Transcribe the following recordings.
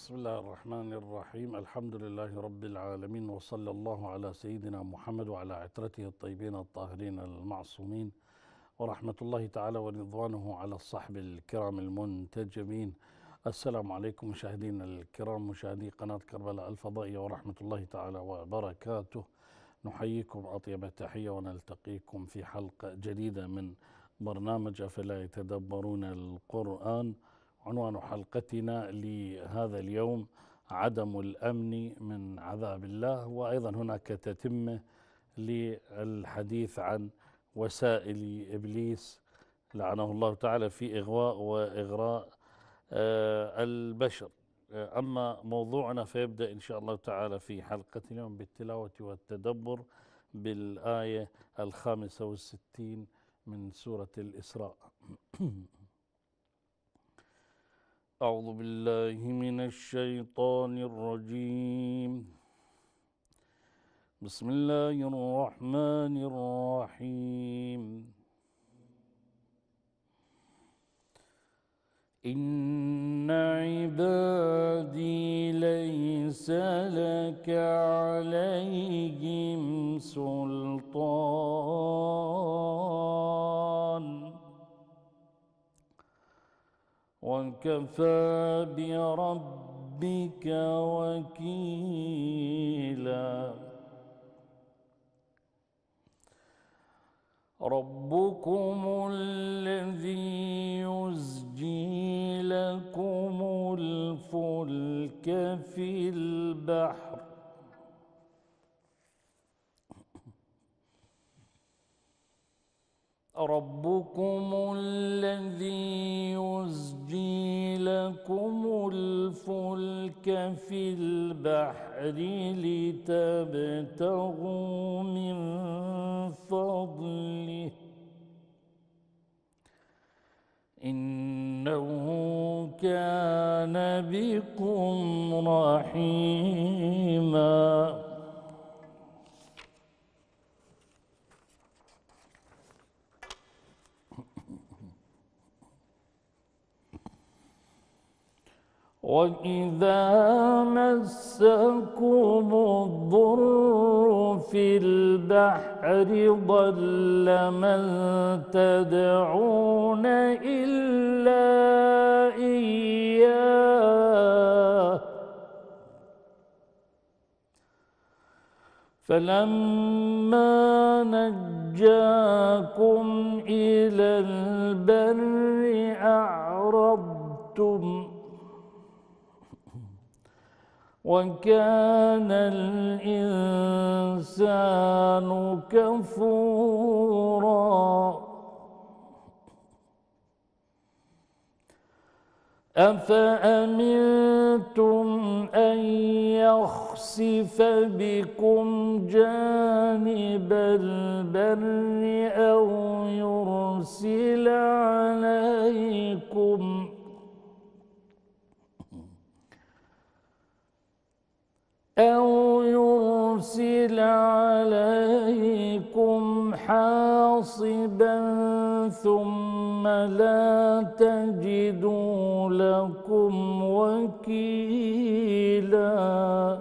بسم الله الرحمن الرحيم الحمد لله رب العالمين وصلى الله على سيدنا محمد وعلى عترته الطيبين الطاهرين المعصومين ورحمة الله تعالى ورضوانه على الصحب الكرام المنتجبين السلام عليكم مشاهدينا الكرام مشاهدي قناة كربلاء الفضائية ورحمة الله تعالى وبركاته نحييكم أطيب التحية ونلتقيكم في حلقة جديدة من برنامج أفلا يتدبرون القرآن عنوان حلقتنا لهذا اليوم عدم الامن من عذاب الله وايضا هناك تتمه للحديث عن وسائل ابليس لعنه الله تعالى في اغواء واغراء آه، البشر آه، اما موضوعنا فيبدا ان شاء الله تعالى في حلقه اليوم بالتلاوه والتدبر بالايه الخامسه والستين من سوره الاسراء أعوذ بالله من الشيطان الرجيم بسم الله الرحمن الرحيم إن عبادي ليس لك عليهم سلطان وكفى بربك وكيلا ربكم الذي يزجي لكم الفلك في البحر ربكم الذي يزجي لكم الفلك في البحر لتبتغوا من فضله إنه كان بكم رحيماً وَإِذَا مَسَّكُمُ الضُّرُّ فِي الْبَحْرِ ضَلَّ مَن تَدْعُونَ إِلَّا إِيَّاهُ فَلَمَّا نَجَّاكُمْ إِلَى الْبَرِّ أَعْرَضْتُمْ وكان الإنسان كفورا أفأمنتم أن يخسف بكم جانب البر أو يرسل عليكم أو يرسل عليكم حاصبا ثم لا تجدوا لكم وكيلاً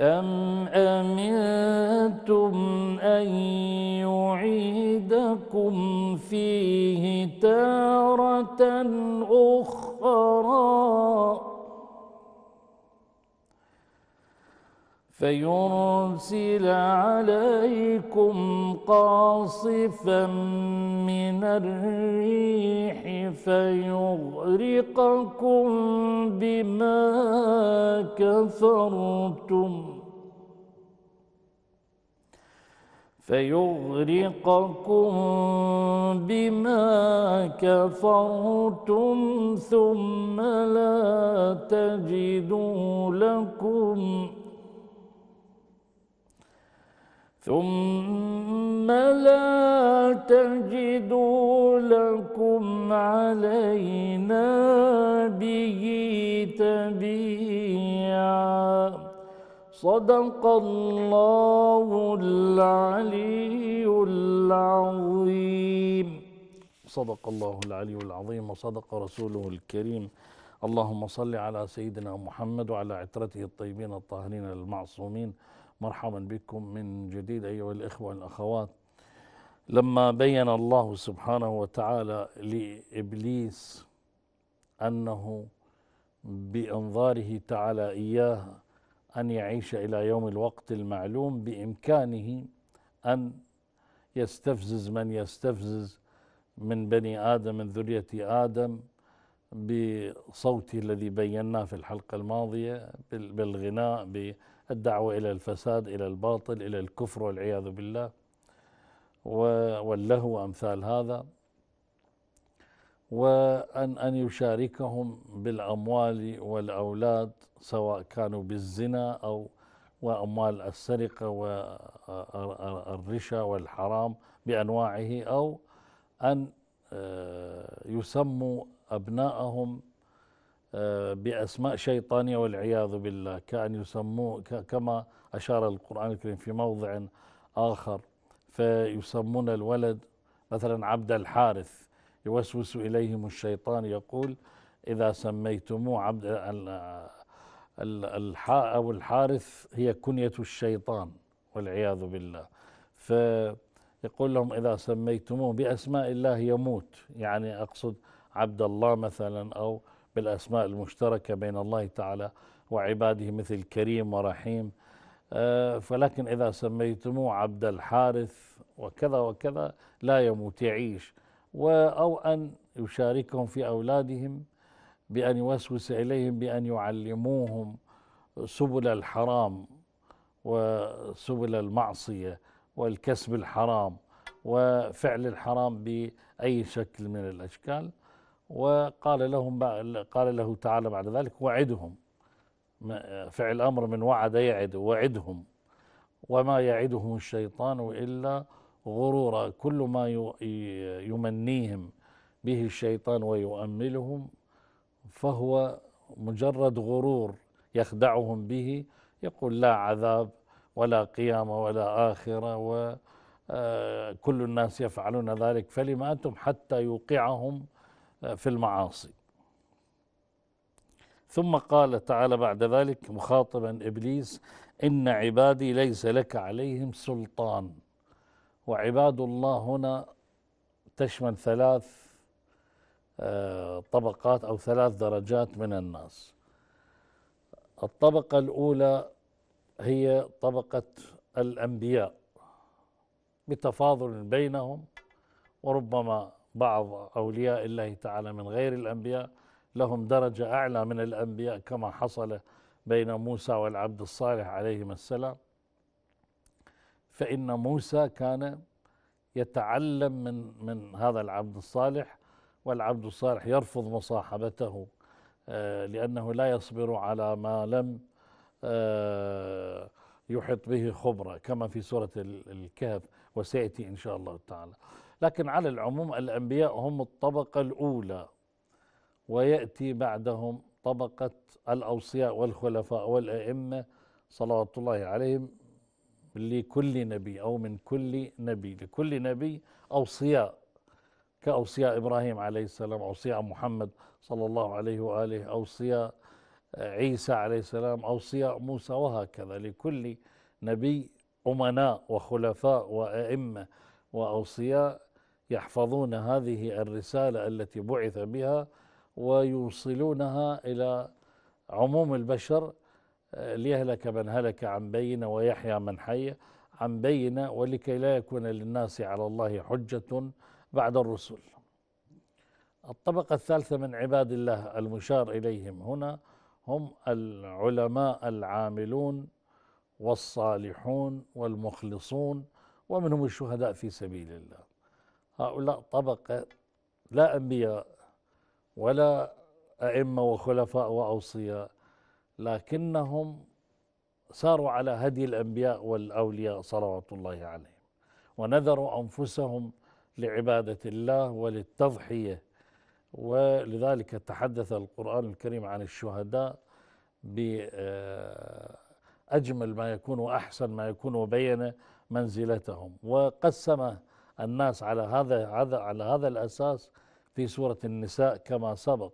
أم أمنتم أن يعيدكم فيه تارة أخرى فيرسل عليكم قاصفا من الريح فيغرقكم بما كفرتم فيغرقكم بما كفرتم ثم لا تجدوا لكم ثم لا تجدوا لكم علينا به تبيعا صدق الله العلي العظيم صدق الله العلي العظيم وصدق رسوله الكريم اللهم صل على سيدنا محمد وعلى عترته الطيبين الطاهرين المعصومين مرحبا بكم من جديد أيها الإخوة والأخوات لما بين الله سبحانه وتعالى لإبليس أنه بإنظاره تعالى إياه أن يعيش إلى يوم الوقت المعلوم بإمكانه أن يستفزز من يستفزز من بني آدم من ذرية آدم بصوته الذي بيناه في الحلقة الماضية بالغناء الدعوة إلى الفساد إلى الباطل إلى الكفر والعياذ بالله واللهو أمثال هذا وأن أن يشاركهم بالأموال والأولاد سواء كانوا بالزنا أو وأموال السرقة والرشا والحرام بأنواعه أو أن آه، يسموا أبناءهم بأسماء شيطانية والعياذ بالله كأن يسموه كما أشار القرآن الكريم في موضع آخر فيسمون الولد مثلا عبد الحارث يوسوس إليهم الشيطان يقول إذا سميتموه عبد الحاء أو الحارث هي كنية الشيطان والعياذ بالله فيقول لهم إذا سميتموه بأسماء الله يموت يعني أقصد عبد الله مثلا أو بالأسماء المشتركة بين الله تعالى وعباده مثل كريم ورحيم آه، فلكن إذا سميتموه عبد الحارث وكذا وكذا لا يموت يعيش أو أن يشاركهم في أولادهم بأن يوسوس إليهم بأن يعلموهم سبل الحرام وسبل المعصية والكسب الحرام وفعل الحرام بأي شكل من الأشكال وقال لهم قال له تعالى بعد ذلك وعدهم فعل أمر من وعد يعد وعدهم وما يعدهم الشيطان إلا غرورا كل ما يمنيهم به الشيطان ويؤملهم فهو مجرد غرور يخدعهم به يقول لا عذاب ولا قيامة ولا آخرة وكل آه، الناس يفعلون ذلك فلما أنتم حتى يوقعهم في المعاصي ثم قال تعالى بعد ذلك مخاطبا ابليس ان عبادي ليس لك عليهم سلطان وعباد الله هنا تشمل ثلاث آه، طبقات او ثلاث درجات من الناس الطبقه الاولى هي طبقه الانبياء بتفاضل بينهم وربما بعض أولياء الله تعالى من غير الأنبياء لهم درجة أعلى من الأنبياء كما حصل بين موسى والعبد الصالح عليهما السلام فإن موسى كان يتعلم من من هذا العبد الصالح والعبد الصالح يرفض مصاحبته آه، لأنه لا يصبر على ما لم آه، يحط به خبرة كما في سورة الكهف وسيأتي إن شاء الله تعالى لكن على العموم الأنبياء هم الطبقة الأولى ويأتي بعدهم طبقة الأوصياء والخلفاء والأئمة صلوات الله عليهم لكل نبي أو من كل نبي لكل نبي أوصياء كأوصياء إبراهيم عليه السلام أوصياء محمد صلى الله عليه وآله أوصياء عيسى عليه السلام أوصياء موسى وهكذا لكل نبي أمناء وخلفاء وأئمة وأوصياء يحفظون هذه الرسالة التي بعث بها ويوصلونها إلى عموم البشر آه، ليهلك من هلك عن بينة ويحيى من حي عن بينة ولكي لا يكون للناس على الله حجة بعد الرسل الطبقة الثالثة من عباد الله المشار إليهم هنا هم العلماء العاملون والصالحون والمخلصون ومنهم الشهداء في سبيل الله هؤلاء طبقة لا أنبياء ولا أئمة وخلفاء وأوصياء لكنهم ساروا على هدي الأنبياء والأولياء صلوات الله عليهم ونذروا أنفسهم لعبادة الله وللتضحية ولذلك تحدث القرآن الكريم عن الشهداء بأجمل آه، ما يكون وأحسن ما يكون وبين منزلتهم وقسم الناس على هذا هذا على هذا الأساس في سورة النساء كما سبق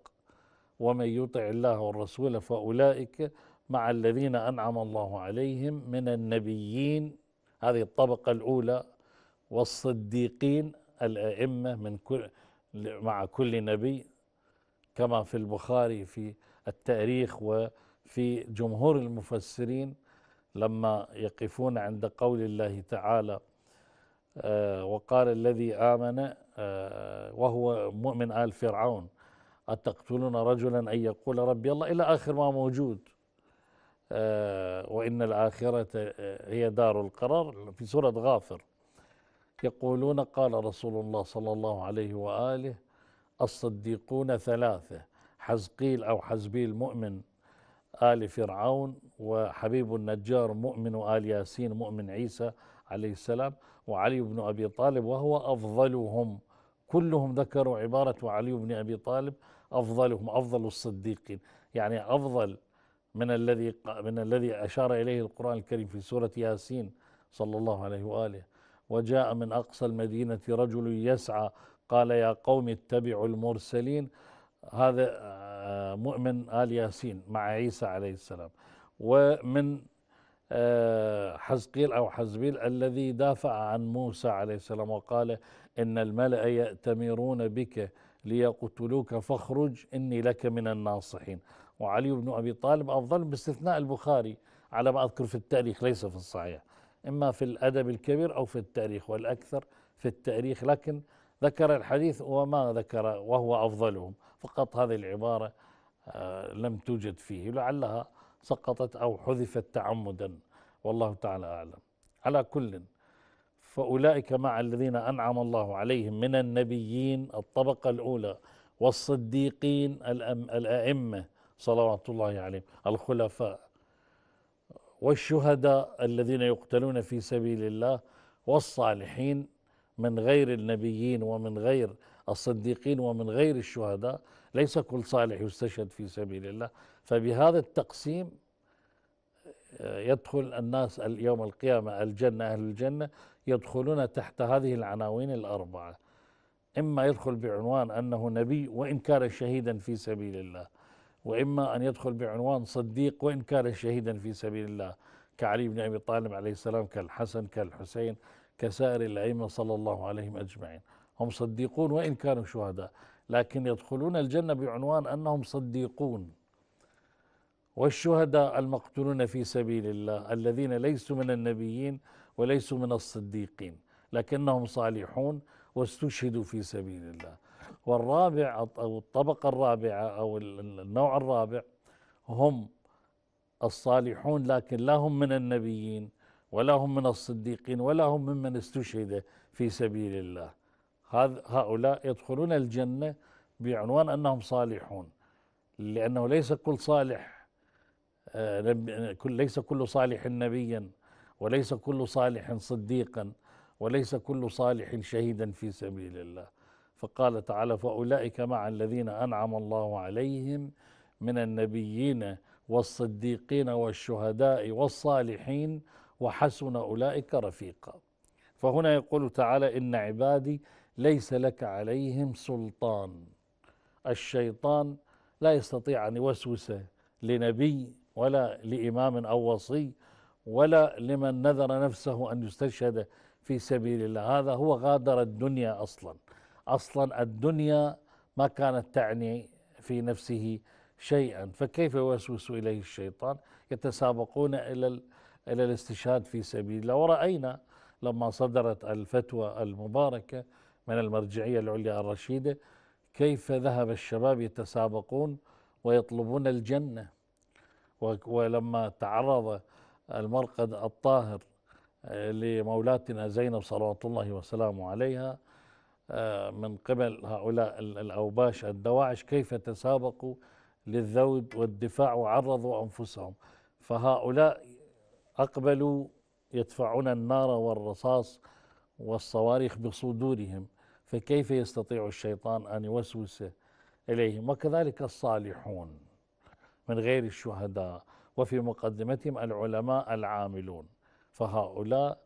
ومن يطع الله والرسول فأولئك مع الذين أنعم الله عليهم من النبيين هذه الطبقة الأولى والصديقين الأئمة من كل مع كل نبي كما في البخاري في التاريخ وفي جمهور المفسرين لما يقفون عند قول الله تعالى آه، وقال الذي آمن آه، وهو مؤمن آل فرعون أتقتلون رجلا أن يقول ربي الله إلى آخر ما موجود آه، وإن الآخرة هي دار القرار في سورة غافر يقولون قال رسول الله صلى الله عليه وآله الصديقون ثلاثة حزقيل أو حزبيل مؤمن آل فرعون وحبيب النجار مؤمن آل ياسين مؤمن عيسى عليه السلام وعلي بن أبي طالب وهو أفضلهم كلهم ذكروا عبارة علي بن أبي طالب أفضلهم أفضل الصديقين يعني أفضل من الذي من الذي أشار إليه القرآن الكريم في سورة ياسين صلى الله عليه وآله وجاء من أقصى المدينة رجل يسعى قال يا قوم اتبعوا المرسلين هذا آه، مؤمن آل ياسين مع عيسى عليه السلام ومن حزقيل أو حزبيل الذي دافع عن موسى عليه السلام وقال إن الملأ يأتمرون بك ليقتلوك فاخرج إني لك من الناصحين وعلي بن أبي طالب أفضل باستثناء البخاري على ما أذكر في التاريخ ليس في الصحيح إما في الأدب الكبير أو في التاريخ والأكثر في التاريخ لكن ذكر الحديث وما ذكر وهو أفضلهم فقط هذه العبارة آه، لم توجد فيه لعلها سقطت أو حذفت تعمدا والله تعالى أعلم على كل فأولئك مع الذين أنعم الله عليهم من النبيين الطبقة الأولى والصديقين الأئمة صلوات الله عليهم الخلفاء والشهداء الذين يقتلون في سبيل الله والصالحين من غير النبيين ومن غير الصديقين ومن غير الشهداء ليس كل صالح يستشهد في سبيل الله فبهذا التقسيم آه، يدخل الناس يوم القيامة الجنة أهل الجنة يدخلون تحت هذه العناوين الأربعة إما يدخل بعنوان أنه نبي وإن كان شهيدا في سبيل الله وإما أن يدخل بعنوان صديق وإن كان شهيدا في سبيل الله كعلي بن أبي طالب عليه السلام كالحسن كالحسين كسائر الأئمة صلى الله عليهم أجمعين هم صديقون وإن كانوا شهداء لكن يدخلون الجنة بعنوان أنهم صديقون والشهداء المقتولون في سبيل الله الذين ليسوا من النبيين وليسوا من الصديقين لكنهم صالحون واستشهدوا في سبيل الله والرابع أو الطبقة الرابعة أو النوع الرابع هم الصالحون لكن لا هم من النبيين ولا هم من الصديقين ولا هم ممن استشهد في سبيل الله هؤلاء يدخلون الجنة بعنوان أنهم صالحون لأنه ليس كل صالح آه، ليس كل صالح نبيا وليس كل صالح صديقا وليس كل صالح شهيدا في سبيل الله فقال تعالى فأولئك مع الذين أنعم الله عليهم من النبيين والصديقين والشهداء والصالحين وحسن أولئك رفيقا فهنا يقول تعالى إن عبادي ليس لك عليهم سلطان الشيطان لا يستطيع أن يوسوس لنبي ولا لإمام أو وصي ولا لمن نذر نفسه أن يستشهد في سبيل الله هذا هو غادر الدنيا أصلا أصلا الدنيا ما كانت تعني في نفسه شيئا فكيف يوسوس إليه الشيطان يتسابقون إلى إلى الاستشهاد في سبيل الله ورأينا لما صدرت الفتوى المباركة من المرجعية العليا الرشيدة كيف ذهب الشباب يتسابقون ويطلبون الجنه ولما تعرض المرقد الطاهر لمولاتنا زينب صلوات الله وسلامه عليها آه، من قبل هؤلاء الأوباش الدواعش كيف تسابقوا للذود والدفاع وعرضوا أنفسهم فهؤلاء أقبلوا يدفعون النار والرصاص والصواريخ بصدورهم فكيف يستطيع الشيطان أن يوسوس إليهم وكذلك الصالحون من غير الشهداء وفي مقدمتهم العلماء العاملون فهؤلاء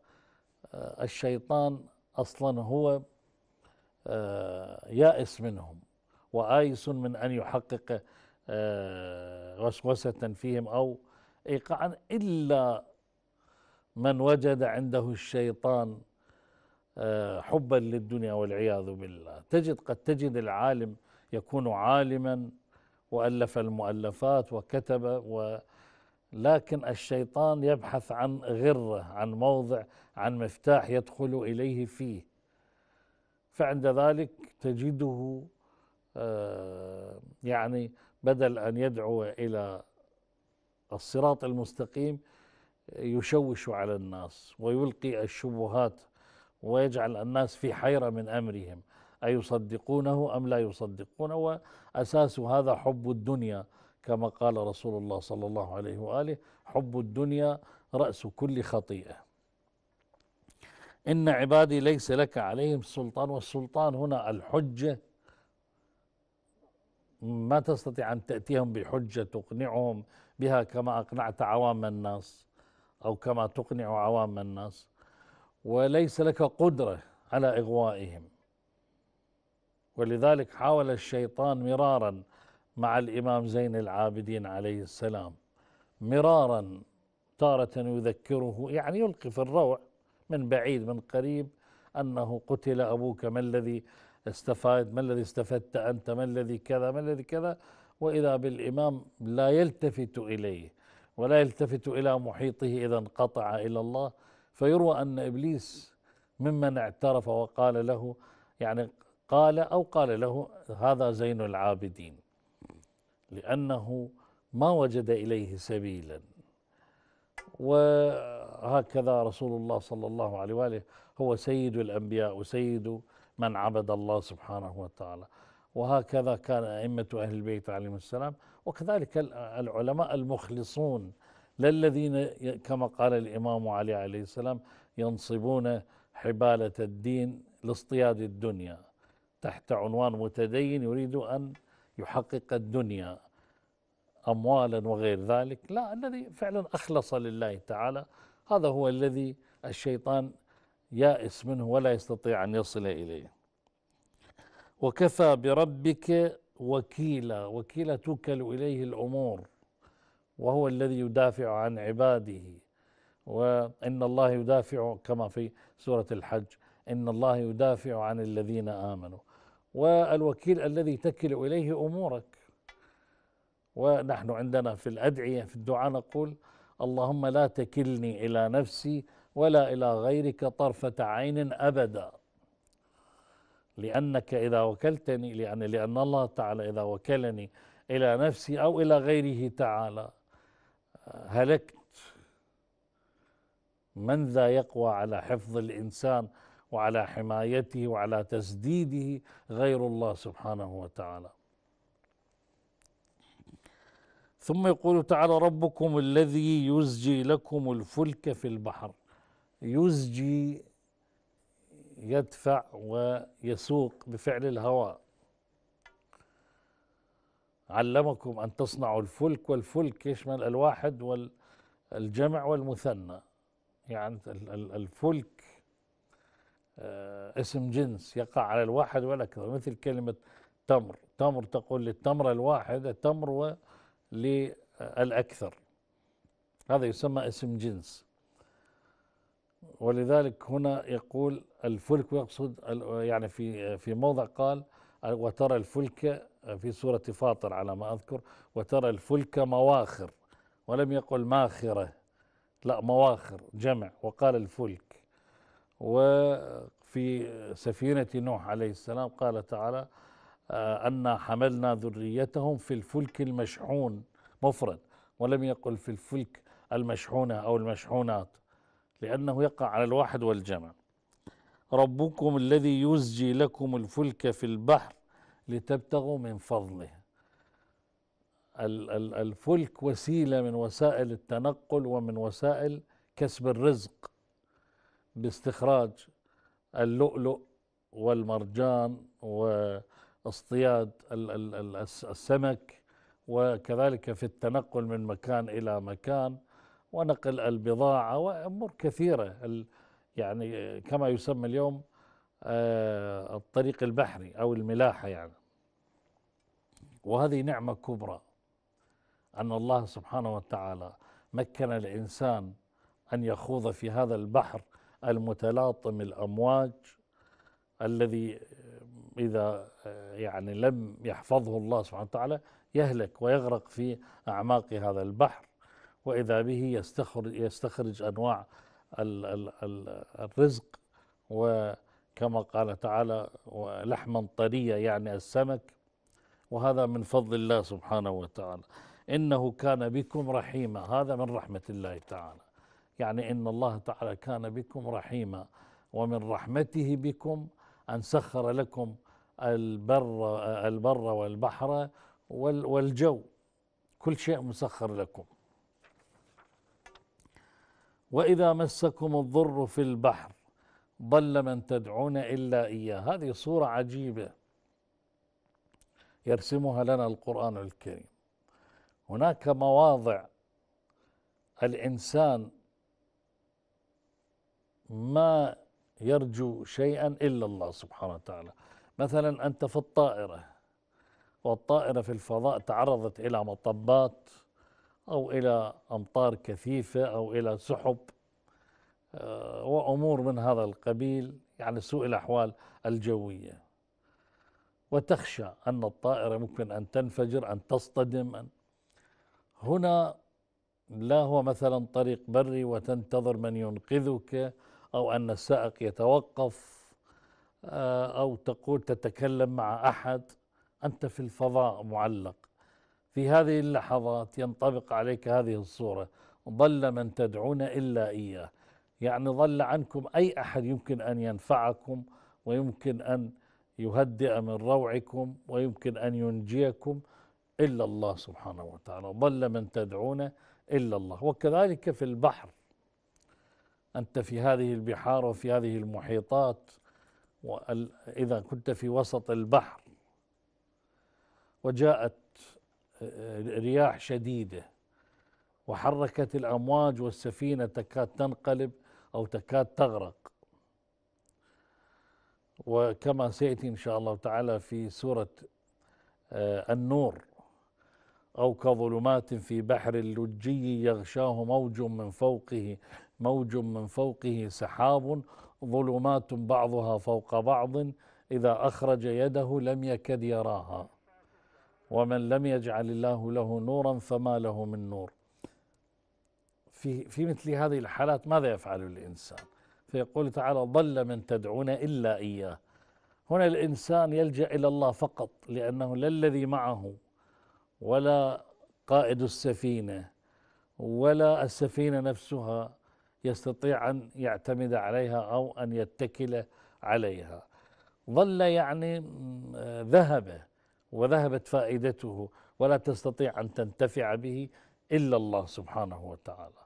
آه، الشيطان اصلا هو آه، يائس منهم وآيس من ان يحقق آه، وسوسة فيهم او ايقاعا الا من وجد عنده الشيطان حبا للدنيا والعياذ بالله تجد قد تجد العالم يكون عالما وألف المؤلفات وكتب ولكن الشيطان يبحث عن غرة عن موضع عن مفتاح يدخل إليه فيه فعند ذلك تجده آه، يعني بدل أن يدعو إلى الصراط المستقيم يشوش على الناس ويلقي الشبهات ويجعل الناس في حيرة من أمرهم أيصدقونه أم لا يصدقونه وأساس هذا حب الدنيا كما قال رسول الله صلى الله عليه وآله حب الدنيا رأس كل خطيئة إن عبادي ليس لك عليهم سلطان والسلطان هنا الحجة ما تستطيع أن تأتيهم بحجة تقنعهم بها كما أقنعت عوام الناس أو كما تقنع عوام الناس وليس لك قدرة على إغوائهم ولذلك حاول الشيطان مرارا مع الامام زين العابدين عليه السلام مرارا تارة يذكره يعني يلقي في الروع من بعيد من قريب انه قتل ابوك ما الذي استفاد ما الذي استفدت انت ما الذي كذا ما الذي كذا واذا بالامام لا يلتفت اليه ولا يلتفت الى محيطه اذا انقطع الى الله فيروى ان ابليس ممن اعترف وقال له يعني قال أو قال له هذا زين العابدين لأنه ما وجد إليه سبيلا وهكذا رسول الله صلى الله عليه وآله هو سيد الأنبياء وسيد من عبد الله سبحانه وتعالى وهكذا كان أئمة أهل البيت عليهم السلام وكذلك العلماء المخلصون للذين كما قال الإمام علي عليه السلام ينصبون حبالة الدين لاصطياد الدنيا تحت عنوان متدين يريد أن يحقق الدنيا أموالا وغير ذلك لا الذي فعلا أخلص لله تعالى هذا هو الذي الشيطان يائس منه ولا يستطيع أن يصل إليه وكفى بربك وكيلا وكيلا توكل إليه الأمور وهو الذي يدافع عن عباده وإن الله يدافع كما في سورة الحج إن الله يدافع عن الذين آمنوا والوكيل الذي تكل إليه أمورك ونحن عندنا في الأدعية في الدعاء نقول اللهم لا تكلني إلى نفسي ولا إلى غيرك طرفة عين أبدا لأنك إذا وكلتني لأن, لأن الله تعالى إذا وكلني إلى نفسي أو إلى غيره تعالى هلكت من ذا يقوى على حفظ الإنسان وعلى حمايته وعلى تسديده غير الله سبحانه وتعالى ثم يقول تعالى ربكم الذي يزجي لكم الفلك في البحر يزجي يدفع ويسوق بفعل الهواء علمكم أن تصنعوا الفلك والفلك يشمل الواحد والجمع والمثنى يعني الفلك آه، اسم جنس يقع على الواحد والأكثر مثل كلمة تمر تمر تقول للتمرة الواحدة تمر للأكثر هذا يسمى اسم جنس ولذلك هنا يقول الفلك يقصد يعني في في موضع قال وترى الفلك في سورة فاطر على ما أذكر وترى الفلك مواخر ولم يقل ماخرة لا مواخر جمع وقال الفلك وفي سفينة نوح عليه السلام قال تعالى آه، أنا حملنا ذريتهم في الفلك المشحون مفرد ولم يقل في الفلك المشحونة أو المشحونات لأنه يقع على الواحد والجمع ربكم الذي يزجي لكم الفلك في البحر لتبتغوا من فضله الفلك وسيلة من وسائل التنقل ومن وسائل كسب الرزق باستخراج اللؤلؤ والمرجان واصطياد السمك وكذلك في التنقل من مكان إلى مكان ونقل البضاعة وأمور كثيرة يعني كما يسمى اليوم آه، الطريق البحري أو الملاحة يعني وهذه نعمة كبرى أن الله سبحانه وتعالى مكن الإنسان أن يخوض في هذا البحر المتلاطم الأمواج الذي آه، إذا آه، يعني لم يحفظه الله سبحانه وتعالى يهلك ويغرق في أعماق هذا البحر وإذا به يستخرج, يستخرج أنواع الرزق وكما قال تعالى لحما طرية يعني السمك وهذا من فضل الله سبحانه وتعالى إنه كان بكم رحيما هذا من رحمة الله تعالى يعني إن الله تعالى كان بكم رحيما ومن رحمته بكم أن سخر لكم البر البر والبحر والجو كل شيء مسخر لكم وإذا مسكم الضر في البحر ضل من تدعون إلا إياه هذه صورة عجيبة يرسمها لنا القرآن الكريم هناك مواضع الإنسان ما يرجو شيئا إلا الله سبحانه وتعالى مثلا أنت في الطائرة والطائرة في الفضاء تعرضت إلى مطبات أو إلى أمطار كثيفة أو إلى سحب آه، وأمور من هذا القبيل يعني سوء الأحوال الجوية وتخشى أن الطائرة ممكن أن تنفجر أن تصطدم أن هنا لا هو مثلا طريق بري وتنتظر من ينقذك أو أن السائق يتوقف آه، أو تقول تتكلم مع أحد أنت في الفضاء معلق في هذه اللحظات ينطبق عليك هذه الصورة ضل من تدعون إلا إياه يعني ضل عنكم أي أحد يمكن أن ينفعكم ويمكن أن يهدئ من روعكم ويمكن أن ينجيكم إلا الله سبحانه وتعالى ضل من تدعون إلا الله وكذلك في البحر أنت في هذه البحار وفي هذه المحيطات إذا كنت في وسط البحر وجاءت آه، رياح شديدة وحركت الأمواج والسفينة تكاد تنقلب أو تكاد تغرق وكما سيأتي إن شاء الله تعالى في سورة آه، النور أو كظلمات في بحر اللجي يغشاه موج من فوقه موج من فوقه سحاب ظلمات بعضها فوق بعض إذا أخرج يده لم يكد يراها ومن لم يجعل الله له نورا فما له من نور في في مثل هذه الحالات ماذا يفعل الإنسان فيقول تعالى ضل من تدعون إلا إياه هنا الإنسان يلجأ إلى الله فقط لأنه لا الذي معه ولا قائد السفينة ولا السفينة نفسها يستطيع أن يعتمد عليها أو أن يتكل عليها ظل يعني ذهب وذهبت فائدته ولا تستطيع أن تنتفع به إلا الله سبحانه وتعالى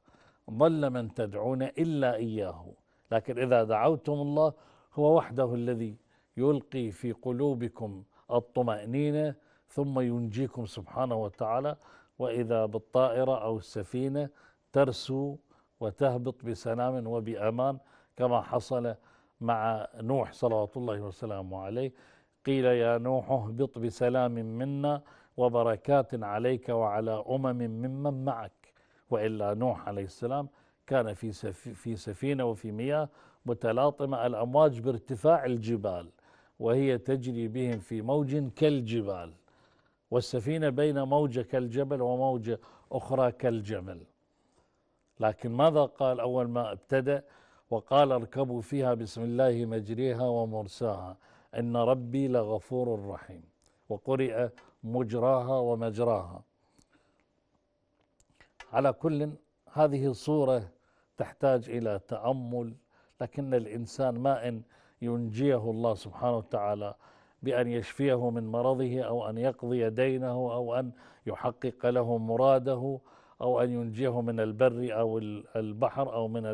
ظل من تدعون إلا إياه لكن إذا دعوتم الله هو وحده الذي يلقي في قلوبكم الطمأنينة ثم ينجيكم سبحانه وتعالى وإذا بالطائرة أو السفينة ترسو وتهبط بسلام وبأمان كما حصل مع نوح صلوات الله وسلامه عليه قيل يا نوح اهبط بسلام منا وبركات عليك وعلى أمم ممن معك وإلا نوح عليه السلام كان في في سفينة وفي مياه متلاطمة الأمواج بارتفاع الجبال وهي تجري بهم في موج كالجبال والسفينة بين موجة كالجبل وموجة أخرى كالجمل لكن ماذا قال أول ما ابتدأ وقال اركبوا فيها بسم الله مجريها ومرساها إن ربي لغفور رحيم وقرئ مجراها ومجراها على كل هذه الصورة تحتاج إلى تأمل لكن الإنسان ما إن ينجيه الله سبحانه وتعالى بأن يشفيه من مرضه أو أن يقضي دينه أو أن يحقق له مراده أو أن ينجيه من البر أو البحر أو من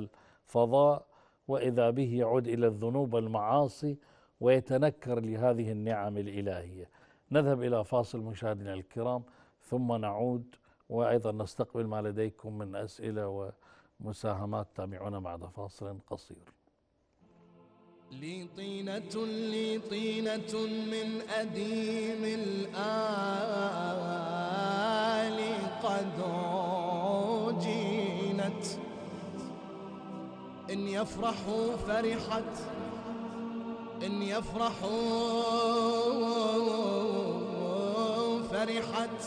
الفضاء وإذا به يعود إلى الذنوب والمعاصي ويتنكر لهذه النعم الإلهية نذهب إلى فاصل مشاهدينا الكرام ثم نعود وأيضا نستقبل ما لديكم من أسئلة ومساهمات تابعونا بعد فاصل قصير لي طينة لي طينة من أديم الآن قد جينت إن يفرحوا فرحت إن يفرحوا فرحت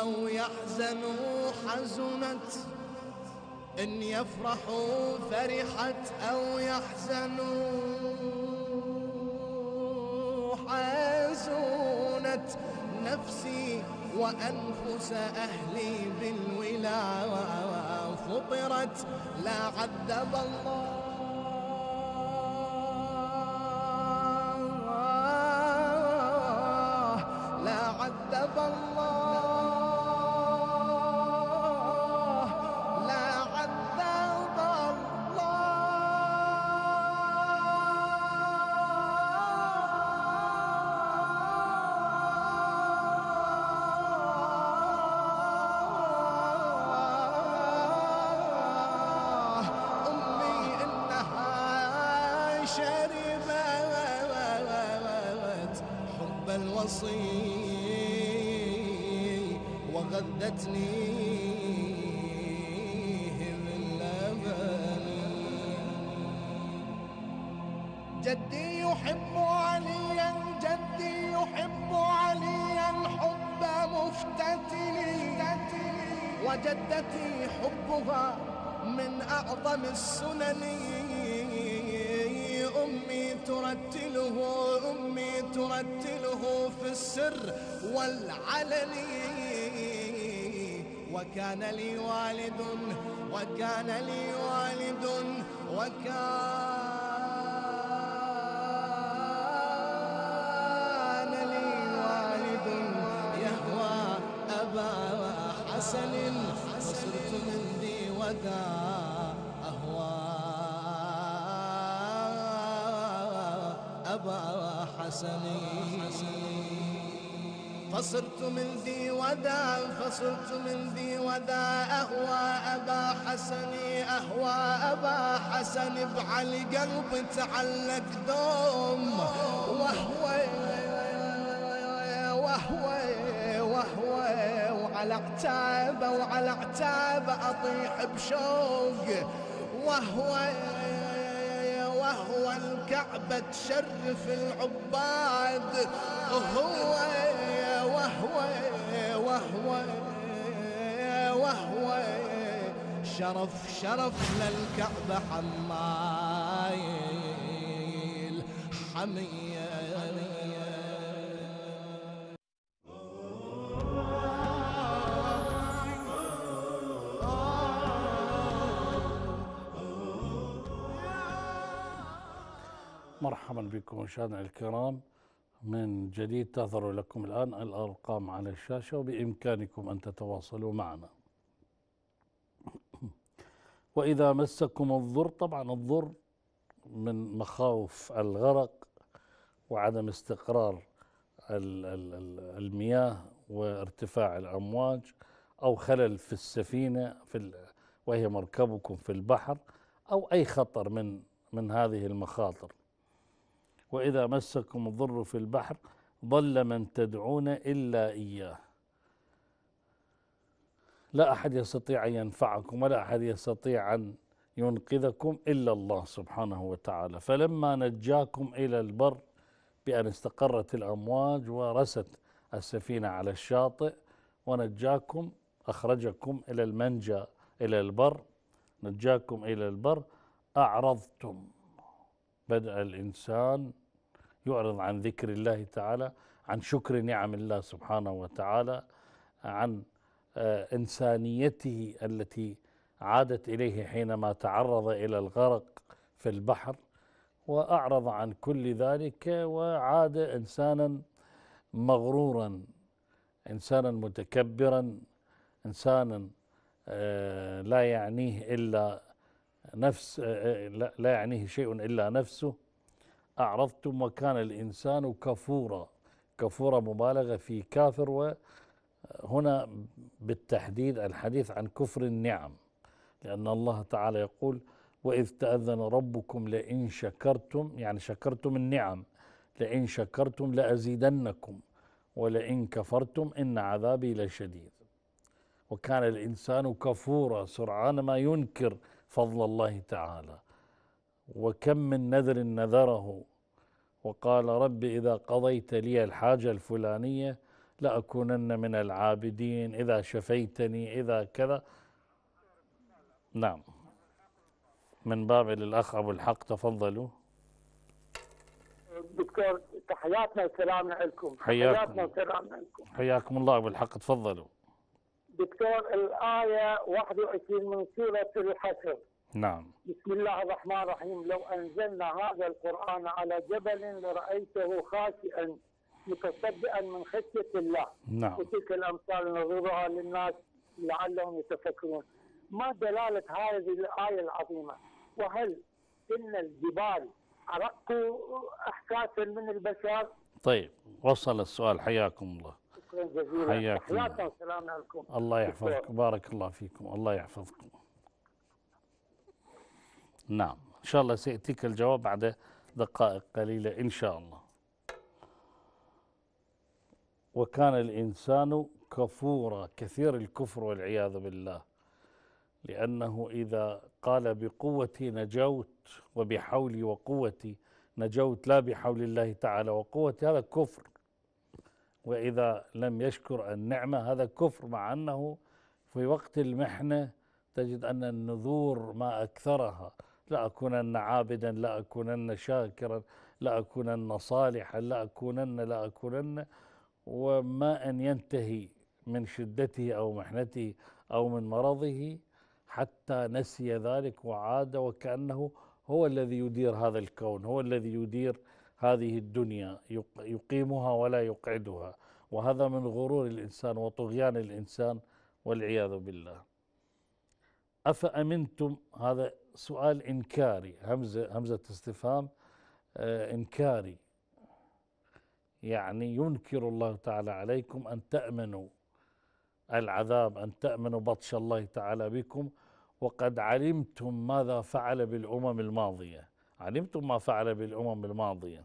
أو يحزنوا حزنت إن يفرحوا فرحت أو يحزنوا نفسي وأنفس أهلي بالولا فطرت لا عذب الله وكان لي والد وكان لي والد وكان لي والد يهوى أبا حسن وصرت من ذي ودا أهوى أبا حسن, حسن فصرت من ذي ودا فصرت من ذي ودا أهوى أبا حسن أهوى أبا حسن بعلي قلبي تعلق دوم وهو وهو وهو وعلى عتابه وعلى عتابه أطيح بشوق وهو وهو الكعبة تشرف العباد وهو وهو وهو وهو شرف شرف للكعبة حمايل حمية مرحبا بكم مشاهدينا الكرام من جديد تظهر لكم الآن الأرقام على الشاشة وبإمكانكم أن تتواصلوا معنا وإذا مسكم الضر طبعا الضر من مخاوف الغرق وعدم استقرار المياه وارتفاع الأمواج أو خلل في السفينة في وهي مركبكم في البحر أو أي خطر من من هذه المخاطر وإذا مسكم الضر في البحر ضل من تدعون إلا إياه لا أحد يستطيع أن ينفعكم ولا أحد يستطيع أن ينقذكم إلا الله سبحانه وتعالى فلما نجاكم إلى البر بأن استقرت الأمواج ورست السفينة على الشاطئ ونجاكم أخرجكم إلى المنجى إلى البر نجاكم إلى البر أعرضتم بدأ الإنسان يعرض عن ذكر الله تعالى عن شكر نعم الله سبحانه وتعالى عن آه، انسانيته التي عادت اليه حينما تعرض الى الغرق في البحر واعرض عن كل ذلك وعاد انسانا مغرورا انسانا متكبرا انسانا آه، لا يعنيه الا نفس آه، لا يعنيه شيء الا نفسه أعرضتم وكان الإنسان كفورا كفورا مبالغة في كافر وهنا بالتحديد الحديث عن كفر النعم لأن الله تعالى يقول وإذ تأذن ربكم لئن شكرتم يعني شكرتم النعم لئن شكرتم لأزيدنكم ولئن كفرتم إن عذابي لشديد وكان الإنسان كفورا سرعان ما ينكر فضل الله تعالى وكم من نذر نذره وقال رب إذا قضيت لي الحاجة الفلانية لأكونن من العابدين إذا شفيتني إذا كذا نعم من باب الأخ أبو الحق تفضلوا دكتور تحياتنا وسلامنا لكم حياتنا وسلامنا لكم حياكم الله أبو الحق تفضلوا دكتور الآية 21 من سورة الحشر نعم بسم الله الرحمن الرحيم لو أنزلنا هذا القرآن على جبل لرأيته خاشئا متصدئا من خشية الله نعم وتلك الأمثال نظرها للناس لعلهم يتفكرون ما دلالة هذه الآية العظيمة وهل إن الجبال أرق أحساسا من البشر طيب وصل السؤال حياكم الله شكرا جزيلا حياكم الله عليكم الله يحفظكم بارك الله فيكم الله يحفظكم نعم إن شاء الله سيأتيك الجواب بعد دقائق قليلة إن شاء الله وكان الإنسان كفورا كثير الكفر والعياذ بالله لأنه إذا قال بقوتي نجوت وبحولي وقوتي نجوت لا بحول الله تعالى وقوتي هذا كفر وإذا لم يشكر النعمة هذا كفر مع أنه في وقت المحنة تجد أن النذور ما أكثرها لأكونن عابدا لأكونن شاكرا لأكونن صالحا لأكونن لأكونن وما أن ينتهي من شدته أو محنته أو من مرضه حتى نسي ذلك وعاد وكأنه هو الذي يدير هذا الكون هو الذي يدير هذه الدنيا يقيمها ولا يقعدها وهذا من غرور الإنسان وطغيان الإنسان والعياذ بالله أفأمنتم هذا سؤال إنكاري همزة همزة استفهام آه، إنكاري يعني ينكر الله تعالى عليكم أن تأمنوا العذاب أن تأمنوا بطش الله تعالى بكم وقد علمتم ماذا فعل بالأمم الماضية علمتم ما فعل بالأمم الماضية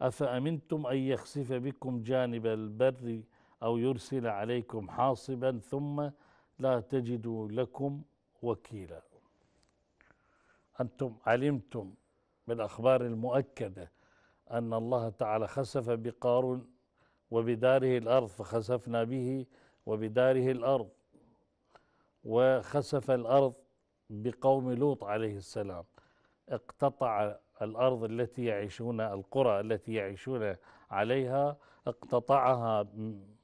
أفأمنتم أن يخسف بكم جانب البر أو يرسل عليكم حاصبا ثم لا تجدوا لكم وكيلا أنتم علمتم بالأخبار المؤكدة أن الله تعالى خسف بقارون وبداره الأرض فخسفنا به وبداره الأرض وخسف الأرض بقوم لوط عليه السلام اقتطع الأرض التي يعيشون القرى التي يعيشون عليها اقتطعها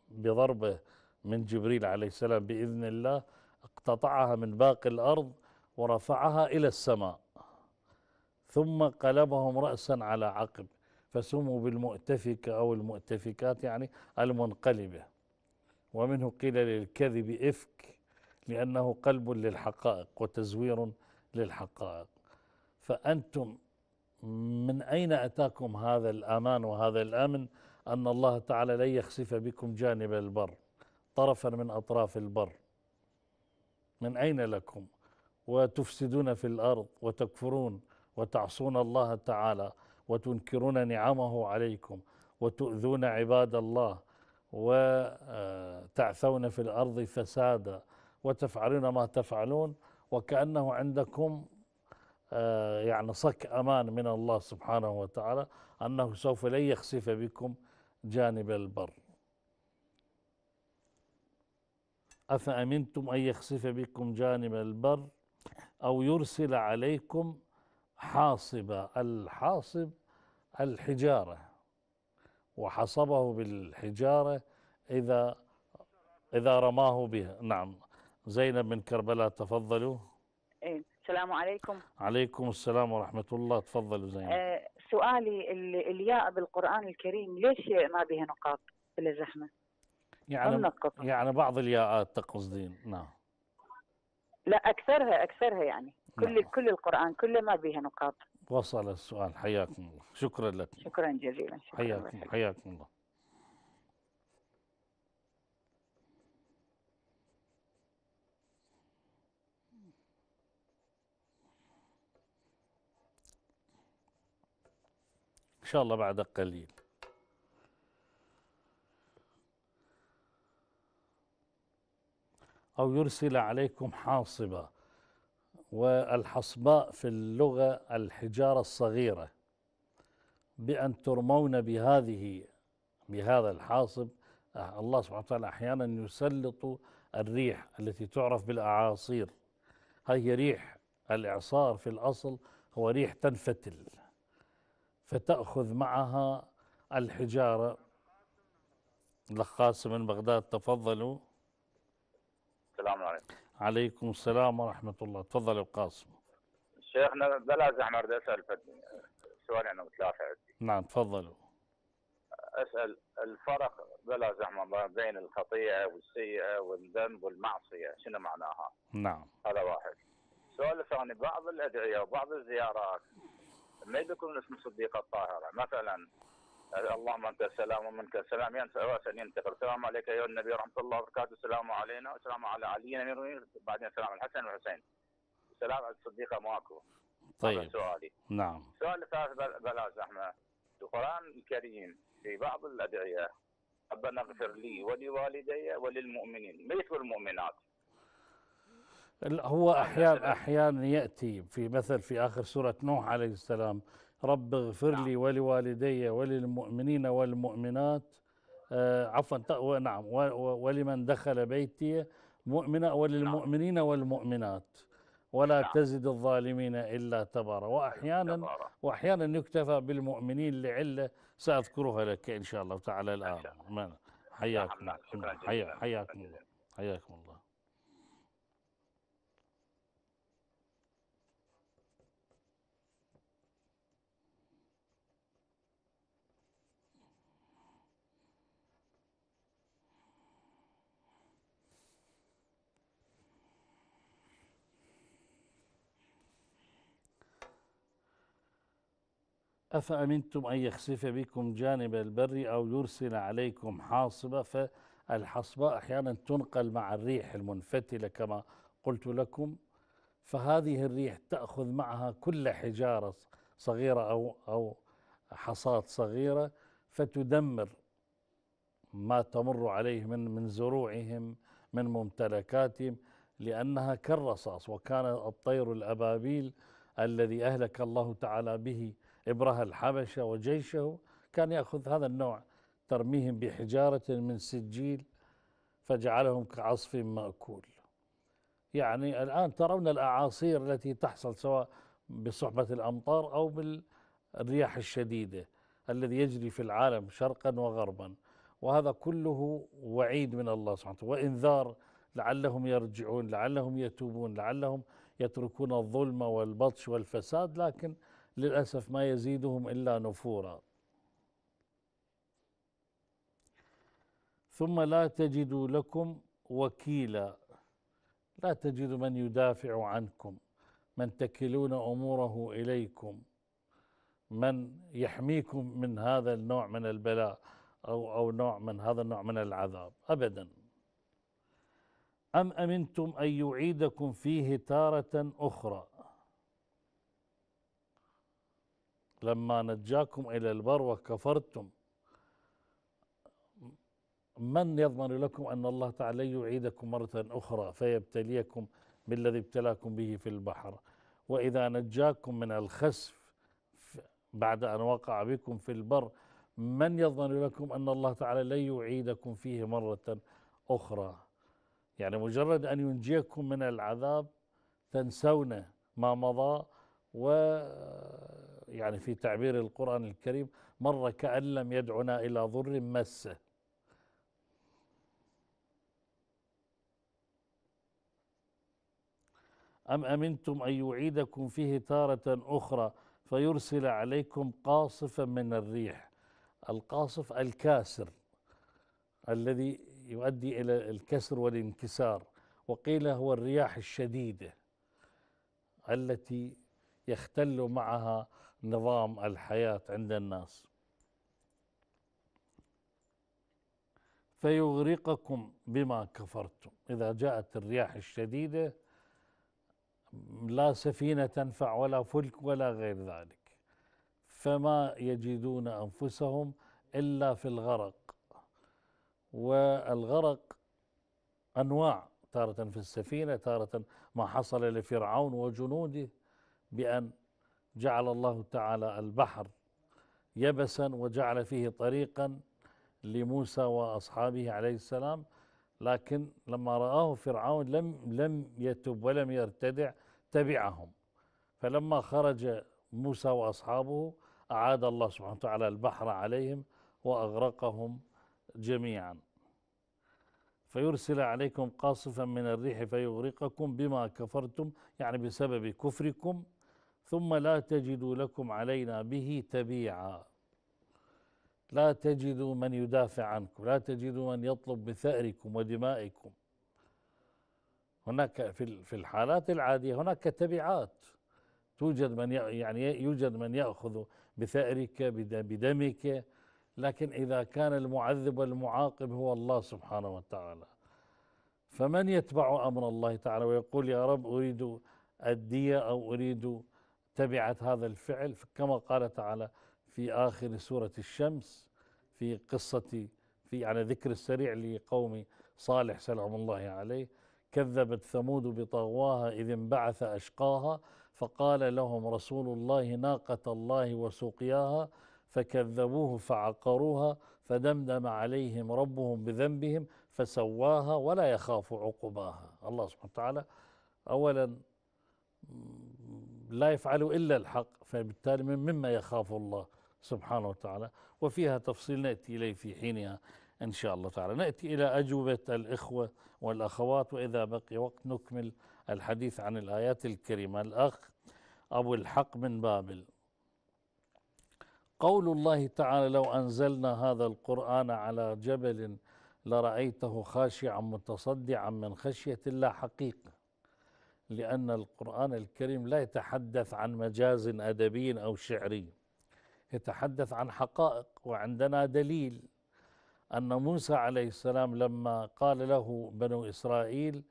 بضربة من جبريل عليه السلام بإذن الله اقتطعها من باقي الأرض ورفعها إلى السماء ثم قلبهم رأسا على عقب فسموا بالمؤتفكة أو المؤتفكات يعني المنقلبة ومنه قيل للكذب إفك لأنه قلب للحقائق وتزوير للحقائق فأنتم من أين أتاكم هذا الأمان وهذا الأمن أن الله تعالى لن يخسف بكم جانب البر طرفا من أطراف البر من أين لكم وتفسدون في الأرض وتكفرون وتعصون الله تعالى وتنكرون نعمه عليكم وتؤذون عباد الله وتعثون في الارض فسادا وتفعلون ما تفعلون وكانه عندكم آه، يعني صك امان من الله سبحانه وتعالى انه سوف لن يخسف بكم جانب البر افامنتم ان يخسف بكم جانب البر او يرسل عليكم حاصب الحاصب الحجارة وحصبه بالحجارة إذا إذا رماه بها نعم زينب من كربلاء تفضلوا إيه، السلام عليكم عليكم السلام ورحمة الله تفضلوا زينب أه سؤالي الياء بالقرآن الكريم ليش ما بها نقاط في الزحمة يعني, يعني بعض الياءات تقصدين نعم لا أكثرها أكثرها يعني كل نعم. كل القرآن كله ما بيها نقاط وصل السؤال حياكم الله شكرا لك شكرا جزيلا شكرا حياكم حياكم الله إن شاء الله بعد قليل أو يرسل عليكم حاصبا والحصباء في اللغة الحجارة الصغيرة بأن ترمون بهذه بهذا الحاصب الله سبحانه وتعالى أحيانا يسلط الريح التي تعرف بالأعاصير هذه ريح الإعصار في الأصل هو ريح تنفتل فتأخذ معها الحجارة الأخ قاسم من بغداد تفضلوا السلام عليكم عليكم السلام ورحمة الله تفضل القاسم قاسم شيخنا بلا زعم بدي أسأل سؤال أنا متلافع نعم تفضلوا أسأل الفرق بلا زحمة بين الخطيئة والسيئة والذنب والمعصية شنو معناها نعم هذا واحد السؤال الثاني بعض الأدعية وبعض الزيارات ما يكون اسم صديقة الطاهرة مثلا اللهم انت السلام ومنك السلام ينسى واسن ينتقل السلام عليك ايها النبي ورحمه الله وبركاته السلام علينا والسلام على علي امير بعدين السلام على الحسن والحسين السلام على الصديقه ماكو طيب سؤالي نعم السؤال الثالث بلا زحمه القران الكريم في بعض الادعيه ربنا اغفر لي ولوالدي وللمؤمنين ليس المؤمنات هو احيانا احيانا ياتي في مثل في اخر سوره نوح عليه السلام رب اغفر نعم. لي ولوالدي وللمؤمنين والمؤمنات آه، عفوا نعم ولمن دخل بيتي مؤمنا وللمؤمنين نعم. والمؤمنات ولا نعم. تزد الظالمين الا تبارا واحيانا واحيانا يكتفى بالمؤمنين لعله ساذكرها لك ان شاء الله تعالى الان حياكم حياكم الله حياكم الله أفأمنتم أن يخسف بكم جانب البر أو يرسل عليكم حاصبة فالحصباء أحيانا تنقل مع الريح المنفتلة كما قلت لكم فهذه الريح تأخذ معها كل حجارة صغيرة أو أو حصات صغيرة فتدمر ما تمر عليه من من زروعهم من ممتلكاتهم لأنها كالرصاص وكان الطير الأبابيل الذي أهلك الله تعالى به إبره الحبشة وجيشه كان يأخذ هذا النوع ترميهم بحجارة من سجيل فجعلهم كعصف مأكول يعني الآن ترون الأعاصير التي تحصل سواء بصحبة الأمطار أو بالرياح الشديدة الذي يجري في العالم شرقا وغربا وهذا كله وعيد من الله سبحانه وتعالى وإنذار لعلهم يرجعون لعلهم يتوبون لعلهم يتركون الظلم والبطش والفساد لكن للأسف ما يزيدهم إلا نفورا ثم لا تجد لكم وكيلا لا تجد من يدافع عنكم من تكلون أموره إليكم من يحميكم من هذا النوع من البلاء أو أو نوع من هذا النوع من العذاب أبدا أم أمنتم أن يعيدكم فيه تارة أخرى لما نجاكم إلى البر وكفرتم من يضمن لكم أن الله تعالى يعيدكم مرة أخرى فيبتليكم بالذي ابتلاكم به في البحر وإذا نجاكم من الخسف بعد أن وقع بكم في البر من يضمن لكم أن الله تعالى لا يعيدكم فيه مرة أخرى يعني مجرد أن ينجيكم من العذاب تنسون ما مضى و يعني في تعبير القرآن الكريم مر كأن لم يدعنا إلى ضر مسه أم أمنتم أن يعيدكم فيه تارة أخرى فيرسل عليكم قاصفا من الريح القاصف الكاسر الذي يؤدي إلى الكسر والانكسار وقيل هو الرياح الشديدة التي يختل معها نظام الحياة عند الناس فيغرقكم بما كفرتم إذا جاءت الرياح الشديدة لا سفينة تنفع ولا فلك ولا غير ذلك فما يجدون أنفسهم إلا في الغرق والغرق أنواع تارة في السفينة تارة ما حصل لفرعون وجنوده بأن جعل الله تعالى البحر يبسا وجعل فيه طريقا لموسى واصحابه عليه السلام لكن لما رآه فرعون لم لم يتب ولم يرتدع تبعهم فلما خرج موسى واصحابه اعاد الله سبحانه وتعالى البحر عليهم واغرقهم جميعا فيرسل عليكم قاصفا من الريح فيغرقكم بما كفرتم يعني بسبب كفركم ثم لا تجدوا لكم علينا به تبيعا لا تجدوا من يدافع عنكم لا تجدوا من يطلب بثأركم ودمائكم هناك في الحالات العادية هناك تبعات توجد من يعني يوجد من يأخذ بثأرك بدمك لكن إذا كان المعذب والمعاقب هو الله سبحانه وتعالى فمن يتبع أمر الله تعالى ويقول يا رب أريد الدية أو أريد تبعت هذا الفعل كما قال تعالى في آخر سورة الشمس في قصة في على ذكر السريع لقوم صالح سلام الله عليه كذبت ثمود بطغواها إذ انبعث أشقاها فقال لهم رسول الله ناقة الله وسقياها فكذبوه فعقروها فدمدم عليهم ربهم بذنبهم فسواها ولا يخاف عقباها الله سبحانه وتعالى أولا لا يفعلوا إلا الحق فبالتالي مما يخاف الله سبحانه وتعالى وفيها تفصيل نأتي إليه في حينها إن شاء الله تعالى نأتي إلى أجوبة الإخوة والأخوات وإذا بقي وقت نكمل الحديث عن الآيات الكريمة الأخ أبو الحق من بابل قول الله تعالى لو أنزلنا هذا القرآن على جبل لرأيته خاشعا متصدعا من خشية الله حقيقة لأن القرآن الكريم لا يتحدث عن مجاز أدبي أو شعري يتحدث عن حقائق وعندنا دليل أن موسى عليه السلام لما قال له بنو إسرائيل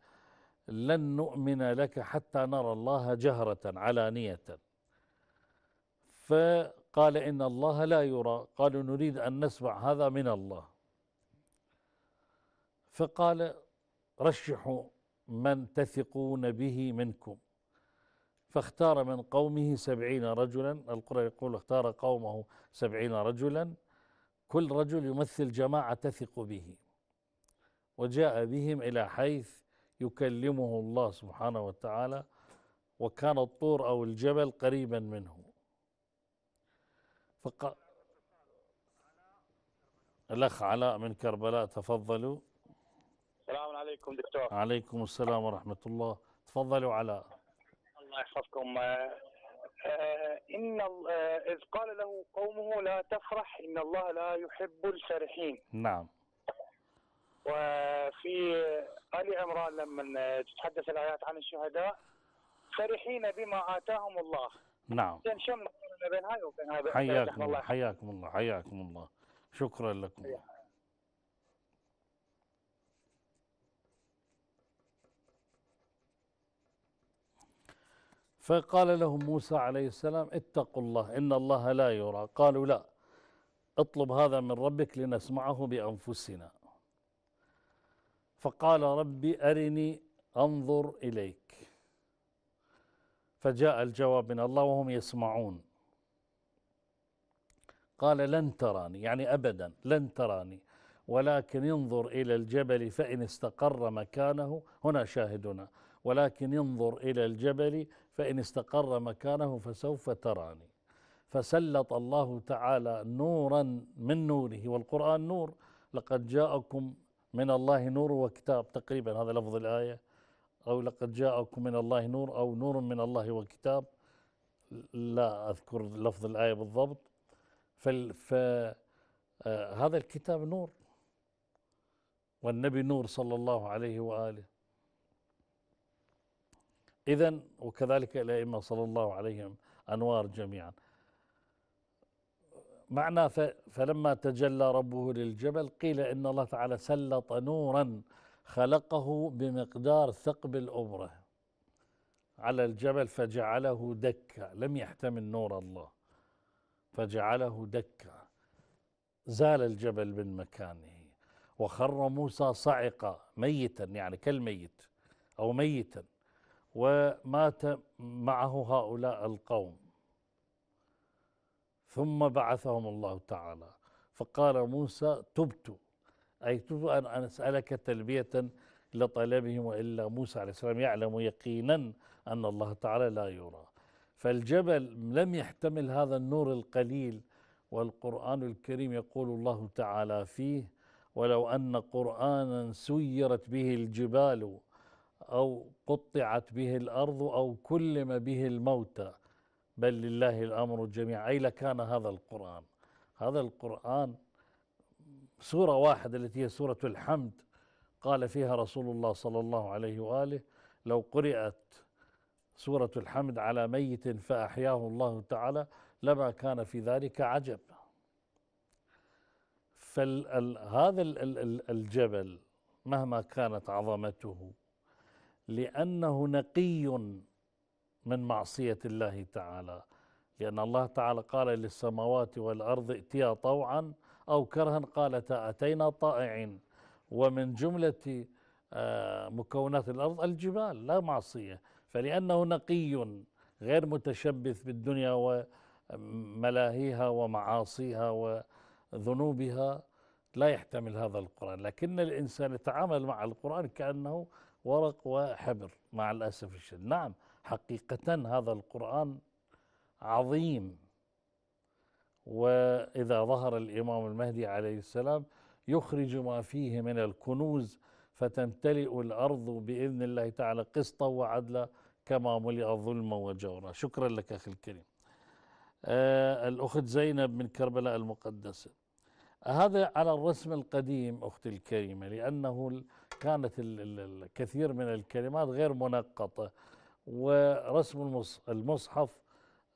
لن نؤمن لك حتى نرى الله جهرة علانية فقال إن الله لا يرى قالوا نريد أن نسمع هذا من الله فقال رشحوا من تثقون به منكم فاختار من قومه سبعين رجلا القرى يقول اختار قومه سبعين رجلا كل رجل يمثل جماعة تثق به وجاء بهم إلى حيث يكلمه الله سبحانه وتعالى وكان الطور أو الجبل قريبا منه فقال الأخ علاء من كربلاء تفضلوا عليكم دكتور عليكم السلام ورحمة الله تفضلوا علاء الله يحفظكم آه، آه، إن آه، إذ قال له قومه لا تفرح إن الله لا يحب الفرحين نعم وفي آل عمران لما تتحدث الآيات عن الشهداء فرحين بما آتاهم الله نعم بين هاي وبين هاي حياكم الله حياكم الله حياكم الله شكرا لكم حياكم. فقال لهم موسى عليه السلام اتقوا الله إن الله لا يرى قالوا لا اطلب هذا من ربك لنسمعه بأنفسنا فقال ربي أرني أنظر إليك فجاء الجواب من الله وهم يسمعون قال لن تراني يعني أبدا لن تراني ولكن انظر إلى الجبل فإن استقر مكانه هنا شاهدنا ولكن انظر إلى الجبل فإن استقر مكانه فسوف تراني فسلط الله تعالى نورا من نوره والقرآن نور لقد جاءكم من الله نور وكتاب تقريبا هذا لفظ الآية أو لقد جاءكم من الله نور أو نور من الله وكتاب لا أذكر لفظ الآية بالضبط فهذا آه، الكتاب نور والنبي نور صلى الله عليه وآله إذا وكذلك الأئمة صلى الله عليهم أنوار جميعا معنى فلما تجلى ربه للجبل قيل إن الله تعالى سلط نورا خلقه بمقدار ثقب الأبرة على الجبل فجعله دكا لم يحتمل نور الله فجعله دكا زال الجبل من مكانه وخر موسى صعقا ميتا يعني كالميت أو ميتا ومات معه هؤلاء القوم ثم بعثهم الله تعالى فقال موسى تبت أي تبت أن أسألك تلبية لطلبهم وإلا موسى عليه السلام يعلم يقينا أن الله تعالى لا يرى فالجبل لم يحتمل هذا النور القليل والقرآن الكريم يقول الله تعالى فيه ولو أن قرآنا سيرت به الجبال أو قطعت به الأرض أو كلم به الموتى بل لله الأمر جميعا أي لكان هذا القرآن هذا القرآن سورة واحدة التي هي سورة الحمد قال فيها رسول الله صلى الله عليه وآله لو قرأت سورة الحمد على ميت فأحياه الله تعالى لما كان في ذلك عجب فهذا الجبل مهما كانت عظمته لأنه نقي من معصية الله تعالى لأن الله تعالى قال للسماوات والأرض ائتيا طوعا أو كرها قالتا أتينا طائعين ومن جملة آه، مكونات الأرض الجبال لا معصية فلأنه نقي غير متشبث بالدنيا وملاهيها ومعاصيها وذنوبها لا يحتمل هذا القرآن لكن الإنسان يتعامل مع القرآن كأنه ورق وحبر مع الأسف الشديد نعم حقيقة هذا القرآن عظيم وإذا ظهر الإمام المهدي عليه السلام يخرج ما فيه من الكنوز فتمتلئ الأرض بإذن الله تعالى قسطا وعدلا كما ملئ ظلما وجورا شكرا لك أخي الكريم آه الأخت زينب من كربلاء المقدسة هذا على الرسم القديم أختي الكريمة لأنه كانت الكثير من الكلمات غير منقطة ورسم المصحف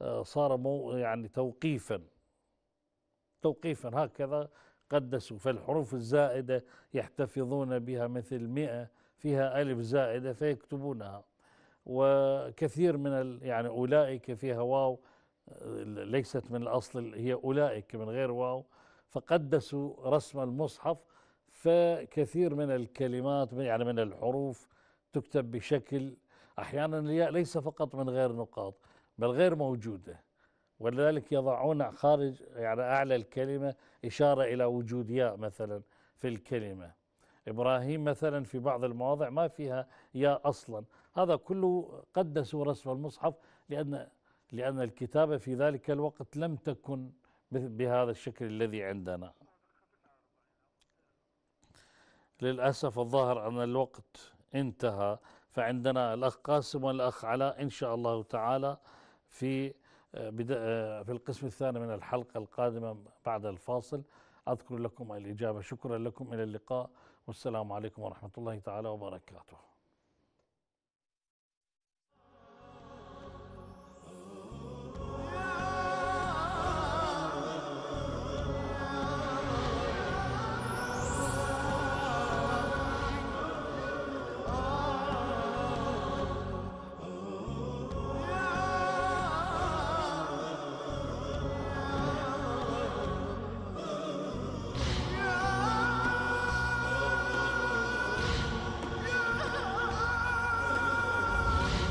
آه، صار مو يعني توقيفا توقيفا هكذا قدسوا فالحروف الزائدة يحتفظون بها مثل مئة فيها ألف زائدة فيكتبونها وكثير من يعني أولئك فيها واو آه، ليست من الأصل هي أولئك من غير واو فقدسوا رسم المصحف فكثير من الكلمات يعني من الحروف تكتب بشكل احيانا الياء ليس فقط من غير نقاط بل غير موجوده ولذلك يضعون خارج يعني اعلى الكلمه اشاره الى وجود ياء مثلا في الكلمه ابراهيم مثلا في بعض المواضع ما فيها ياء اصلا هذا كله قدسوا رسم المصحف لان لان الكتابه في ذلك الوقت لم تكن مثل بهذا الشكل الذي عندنا للأسف الظاهر أن الوقت انتهى فعندنا الأخ قاسم والأخ علاء إن شاء الله تعالى في آه، آه، في القسم الثاني من الحلقة القادمة بعد الفاصل أذكر لكم الإجابة شكرا لكم إلى اللقاء والسلام عليكم ورحمة الله تعالى وبركاته